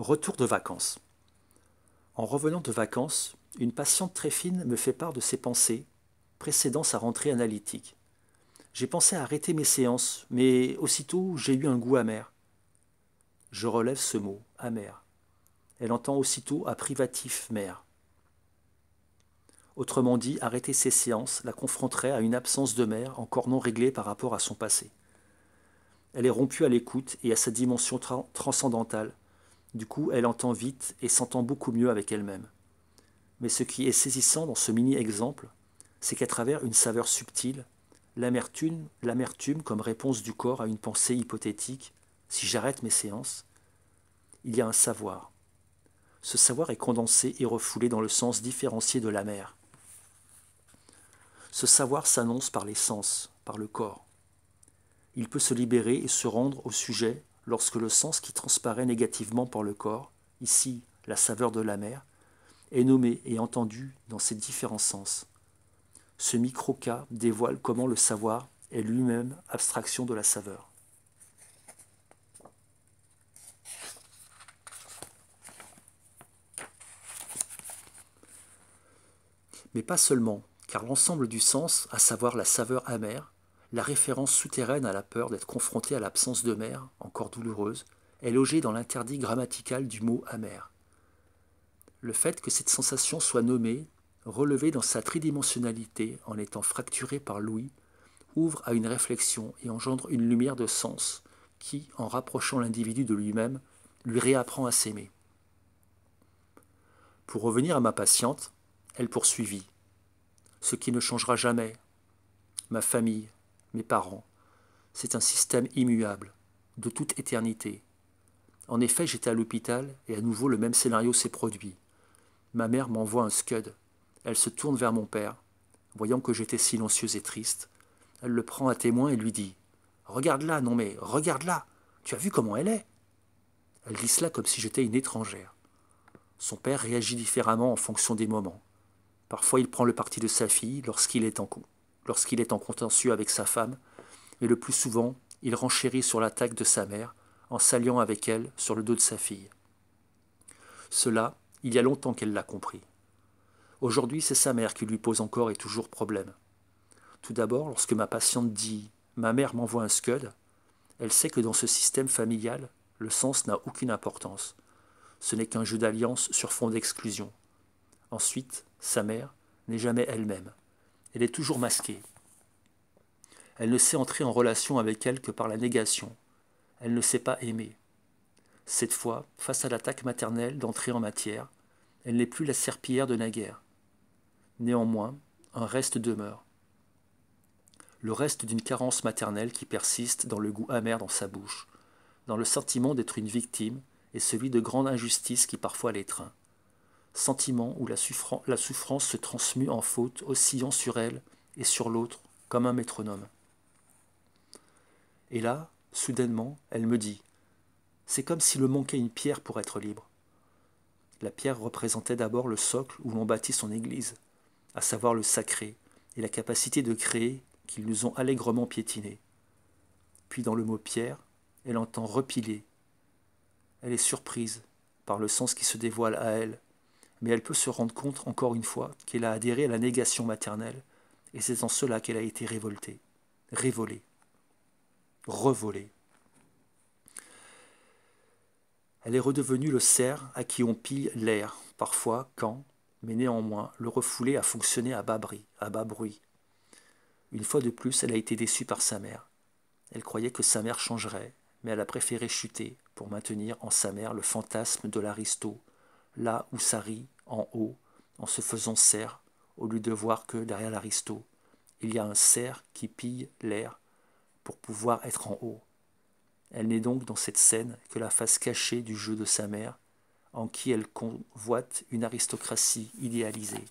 Retour de vacances. En revenant de vacances, une patiente très fine me fait part de ses pensées, précédant sa rentrée analytique. J'ai pensé à arrêter mes séances, mais aussitôt j'ai eu un goût amer. Je relève ce mot, amer. Elle entend aussitôt à privatif mère. Autrement dit, arrêter ses séances la confronterait à une absence de mère encore non réglée par rapport à son passé. Elle est rompue à l'écoute et à sa dimension transcendantale, du coup, elle entend vite et s'entend beaucoup mieux avec elle-même. Mais ce qui est saisissant dans ce mini-exemple, c'est qu'à travers une saveur subtile, l'amertume, l'amertume comme réponse du corps à une pensée hypothétique, si j'arrête mes séances, il y a un savoir. Ce savoir est condensé et refoulé dans le sens différencié de la Ce savoir s'annonce par les sens, par le corps. Il peut se libérer et se rendre au sujet lorsque le sens qui transparaît négativement par le corps, ici la saveur de la mer, est nommé et entendu dans ses différents sens. Ce micro-cas dévoile comment le savoir est lui-même abstraction de la saveur. Mais pas seulement, car l'ensemble du sens, à savoir la saveur amère, la référence souterraine à la peur d'être confrontée à l'absence de mère, encore douloureuse, est logée dans l'interdit grammatical du mot amer. Le fait que cette sensation soit nommée, relevée dans sa tridimensionnalité en étant fracturée par l'ouïe, ouvre à une réflexion et engendre une lumière de sens qui, en rapprochant l'individu de lui-même, lui réapprend à s'aimer. Pour revenir à ma patiente, elle poursuivit. Ce qui ne changera jamais. Ma famille, mes parents. C'est un système immuable, de toute éternité. En effet, j'étais à l'hôpital et à nouveau le même scénario s'est produit. Ma mère m'envoie un scud. Elle se tourne vers mon père. Voyant que j'étais silencieuse et triste, elle le prend à témoin et lui dit Regarde-la, non mais, regarde-la Tu as vu comment elle est Elle dit cela comme si j'étais une étrangère. Son père réagit différemment en fonction des moments. Parfois, il prend le parti de sa fille lorsqu'il est en, lorsqu'il est en contentieux avec sa femme, et le plus souvent, il renchérit sur l'attaque de sa mère en s'alliant avec elle sur le dos de sa fille. Cela, il y a longtemps qu'elle l'a compris. Aujourd'hui, c'est sa mère qui lui pose encore et toujours problème. Tout d'abord, lorsque ma patiente dit Ma mère m'envoie un scud, elle sait que dans ce système familial, le sens n'a aucune importance. Ce n'est qu'un jeu d'alliance sur fond d'exclusion. Ensuite, sa mère n'est jamais elle-même. Elle est toujours masquée. Elle ne sait entrer en relation avec elle que par la négation. Elle ne sait pas aimer. Cette fois, face à l'attaque maternelle d'entrée en matière, elle n'est plus la serpillière de naguère. Néanmoins, un reste demeure. Le reste d'une carence maternelle qui persiste dans le goût amer dans sa bouche, dans le sentiment d'être une victime et celui de grande injustice qui parfois l'étreint sentiment où la, souffrance se transmue en faute, oscillant sur elle et sur l'autre comme un métronome. Et là, soudainement, elle me dit C'est comme s'il le manquait une pierre pour être libre. La pierre représentait d'abord le socle où l'on bâtit son église, à savoir le sacré et la capacité de créer qu'ils nous ont allègrement piétinés. Puis dans le mot pierre, elle entend repiler. Elle est surprise par le sens qui se dévoile à elle mais elle peut se rendre compte, encore une fois, qu'elle a adhéré à la négation maternelle, et c'est en cela qu'elle a été révoltée, révolée, revolée. Elle est redevenue le cerf à qui on pille l'air, parfois, quand, mais néanmoins, le refoulé a fonctionné à bas, bruit, à bas bruit. Une fois de plus, elle a été déçue par sa mère. Elle croyait que sa mère changerait, mais elle a préféré chuter pour maintenir en sa mère le fantasme de l'aristo, là où en haut en se faisant serre, au lieu de voir que derrière l'aristo, il y a un cerf qui pille l'air pour pouvoir être en haut. Elle n'est donc dans cette scène que la face cachée du jeu de sa mère, en qui elle convoite une aristocratie idéalisée.